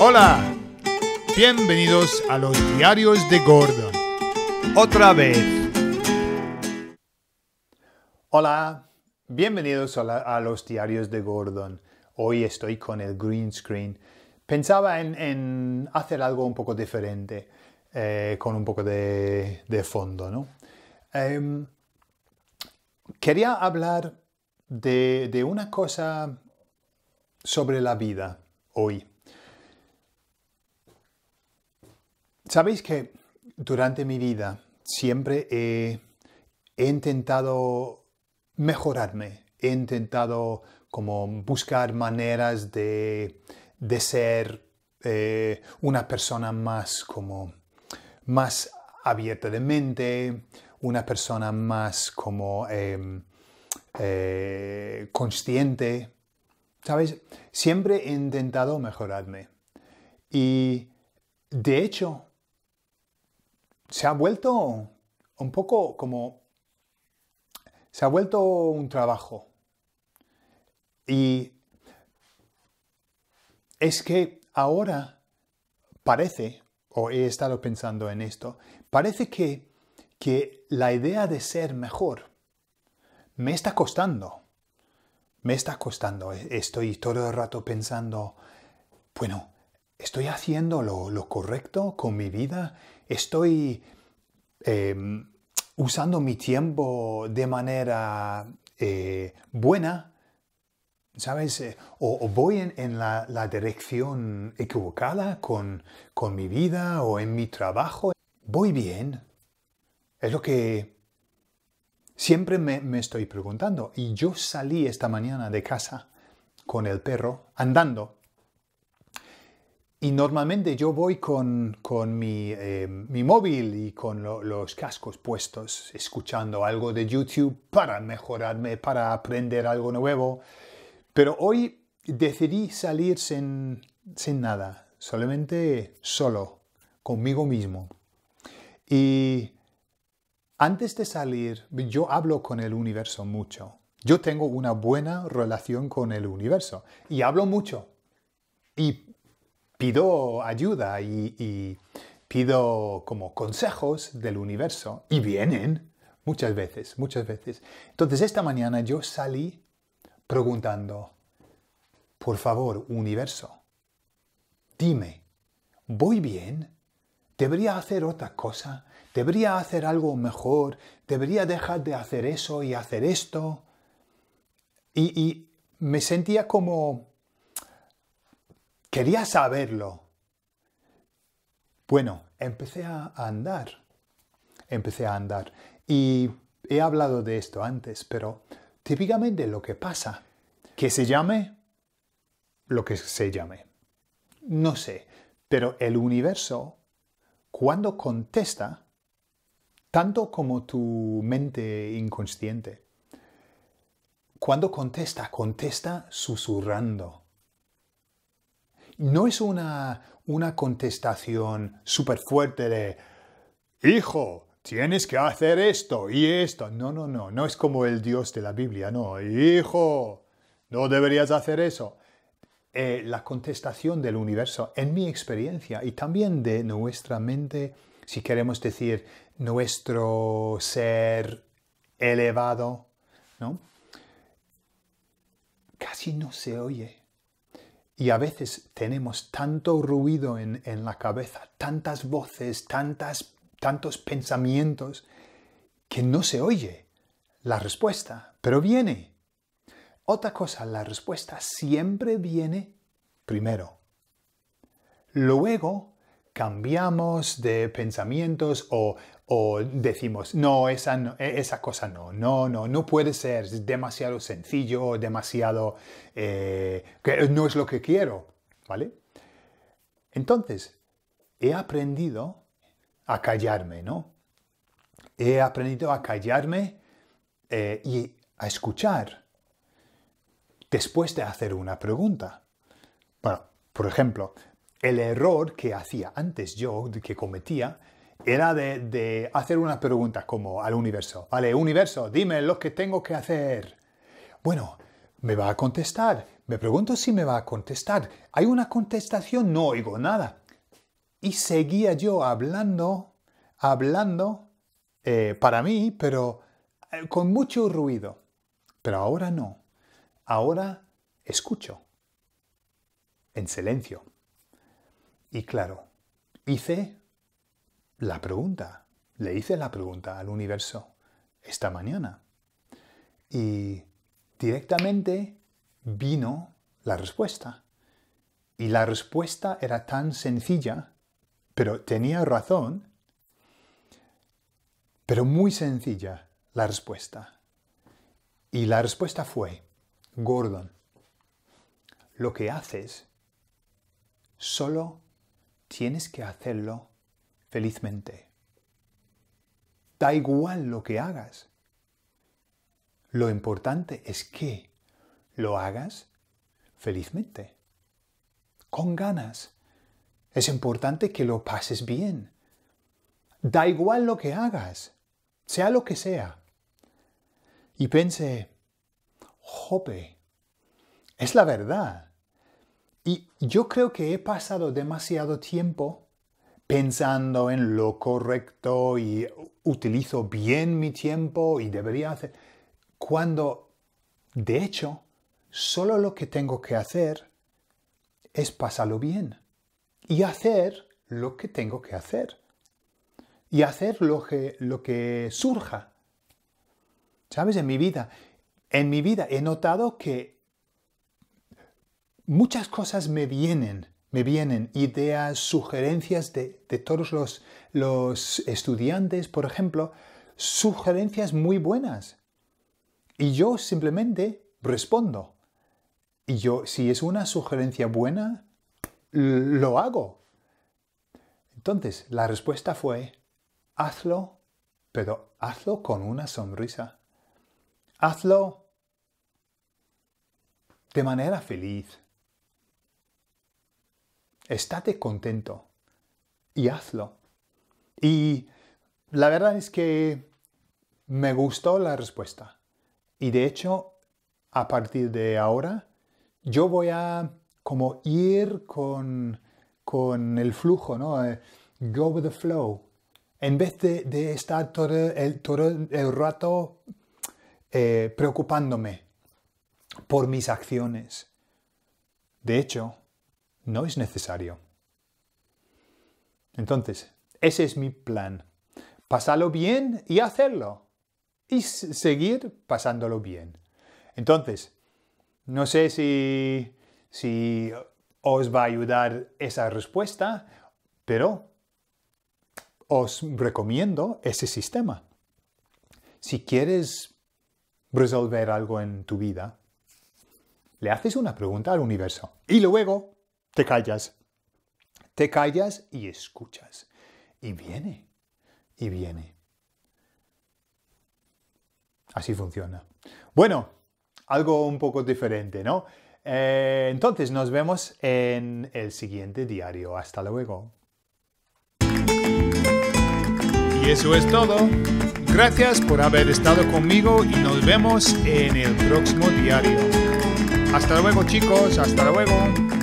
Hola, bienvenidos a los diarios de Gordon. Otra vez. Hola, bienvenidos a, los diarios de Gordon. Hoy estoy con el green screen. Pensaba en, hacer algo un poco diferente, eh, con un poco de, fondo, ¿no? Em, quería hablar de, de una cosa sobre la vida hoy. Sabéis que durante mi vida siempre he, intentado mejorarme, he intentado como buscar maneras de, ser eh, una persona más como más abierta de mente, una persona más como em, eh, consciente. sabéis, Siempre he intentado mejorarme. Y de hecho, se ha vuelto un poco como... Se ha vuelto un trabajo. Y es que ahora parece, o he estado pensando en esto, parece que, que la idea de ser mejor me está costando. Me está costando. E-, estoy todo el rato pensando, bueno, ¿estoy haciendo lo, lo correcto con mi vida? estoy em, usando mi tiempo de manera eh, buena, ¿sabes? Eh, o, voy en, la, dirección equivocada con, mi vida o en mi trabajo. ¿Voy bien? Es lo que siempre me, me, estoy preguntando. Y yo salí esta mañana de casa con el perro andando y normalmente yo voy con, em, mi, móvil y con los cascos puestos, escuchando algo de YouTube para mejorarme, para aprender algo nuevo. Pero hoy decidí salir sin, nada, solamente solo, conmigo mismo. Y antes de salir, yo hablo con el universo mucho. Yo tengo una buena relación con el universo y hablo mucho. Y pido ayuda y, pido como consejos del universo y vienen muchas veces, muchas veces. Entonces esta mañana yo salí preguntando, por favor, universo, dime, ¿voy bien? ¿Debería hacer otra cosa? ¿Debería hacer algo mejor? ¿Debería dejar de hacer eso y hacer esto? y me sentía como Quería saberlo. Bueno, empecé a andar. Empecé a andar. Y he hablado de esto antes, pero típicamente lo que pasa, que se llame lo que se llame. No sé, pero el universo, cuando contesta, tanto como tu mente inconsciente, cuando contesta, contesta susurrando. No es una, contestación súper fuerte de, hijo, tienes que hacer esto y esto. No, no, no, no es como el Dios de la Biblia, no, hijo, no deberías hacer eso. Eh, la contestación del universo, en mi experiencia y también de nuestra mente, si queremos decir nuestro ser elevado, ¿no? Casi no se oye. Y a veces tenemos tanto ruido en, la cabeza, tantas voces, tantas, tantos pensamientos, que no se oye la respuesta, pero viene. Otra cosa, la respuesta siempre viene primero. Luego cambiamos de pensamientos o, decimos, no e-, esa, cosa no, no, no, no puede ser, demasiado sencillo, demasiado, eh, no es lo que quiero, ¿vale? Entonces, he aprendido a callarme, ¿no? He aprendido a callarme eh, y a escuchar después de hacer una pregunta. Bueno, por ejemplo, el error que hacía antes yo, que cometía, era de, hacer unas preguntas como al universo. Vale, universo, dime lo que tengo que hacer. Bueno, me va a contestar. Me pregunto si me va a contestar. Hay una contestación, no oigo nada. Y seguía yo hablando, hablando eh, para mí, pero eh, con mucho ruido. Pero ahora no. Ahora escucho. En silencio. Y claro, hice la pregunta, le hice la pregunta al universo esta mañana. Y directamente vino la respuesta. Y la respuesta era tan sencilla, pero tenía razón, pero muy sencilla la respuesta. Y la respuesta fue, Gordon, lo que haces solo tienes que hacerlo felizmente. Da igual lo que hagas. Lo importante es que lo hagas felizmente, con ganas. Es importante que lo pases bien. Da igual lo que hagas, sea lo que sea. Y pensé, jope, es la verdad. Y yo creo que he pasado demasiado tiempo pensando en lo correcto y utilizo bien mi tiempo y debería hacer, cuando de hecho solo lo que tengo que hacer es pasarlo bien y hacer lo que tengo que hacer y hacer lo que, lo que surja. ¿Sabes? En mi vida, en mi vida he notado que muchas cosas me vienen, me vienen ideas, sugerencias de, todos los, los estudiantes, por ejemplo, sugerencias muy buenas. Y yo simplemente respondo. Y yo, si es una sugerencia buena, lo hago. Entonces, la respuesta fue, hazlo, pero hazlo con una sonrisa. Hazlo de manera feliz estate contento y hazlo. Y la verdad es que me gustó la respuesta. Y de hecho, a partir de ahora, yo voy a como ir con, el flujo, ¿no? Eh, go with the flow. En vez de, estar todo el, el rato eh, preocupándome por mis acciones. De hecho, no es necesario. Entonces, ese es mi plan. Pasarlo bien y hacerlo. Y seguir pasándolo bien. Entonces, no sé si, si os va a ayudar esa respuesta, pero os recomiendo ese sistema. Si quieres resolver algo en tu vida, le haces una pregunta al universo y luego te callas. Te callas y escuchas. Y viene. Y viene. Así funciona. Bueno, algo un poco diferente, ¿no? Eh, entonces nos vemos en el siguiente diario. Hasta luego. Y eso es todo. Gracias por haber estado conmigo y nos vemos en el próximo diario. Hasta luego chicos, hasta luego.